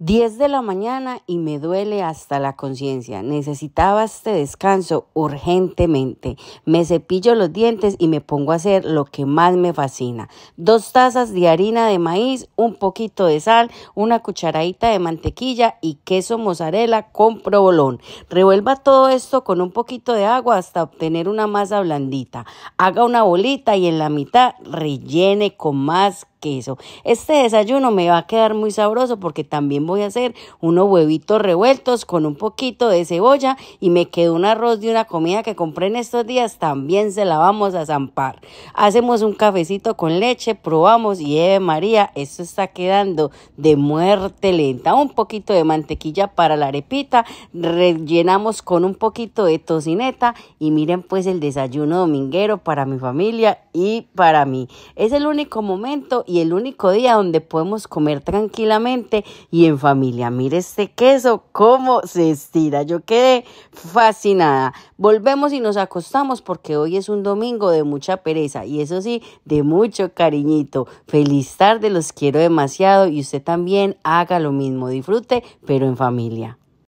10 de la mañana y me duele hasta la conciencia. Necesitaba este descanso urgentemente. Me cepillo los dientes y me pongo a hacer lo que más me fascina. Dos tazas de harina de maíz, un poquito de sal, una cucharadita de mantequilla y queso mozzarella con provolón. Revuelva todo esto con un poquito de agua hasta obtener una masa blandita. Haga una bolita y en la mitad rellene con más queso. Este desayuno me va a quedar muy sabroso porque también voy a hacer unos huevitos revueltos con un poquito de cebolla y me quedó un arroz de una comida que compré en estos días, también se la vamos a zampar. Hacemos un cafecito con leche, probamos y Eve María, esto está quedando de muerte lenta. Un poquito de mantequilla para la arepita, rellenamos con un poquito de tocineta y miren pues el desayuno dominguero para mi familia y para mí. Es el único momento y el único día donde podemos comer tranquilamente y en familia. Mire este queso, cómo se estira. Yo quedé fascinada. Volvemos y nos acostamos porque hoy es un domingo de mucha pereza y eso sí, de mucho cariñito. Feliz tarde, los quiero demasiado y usted también haga lo mismo. Disfrute, pero en familia.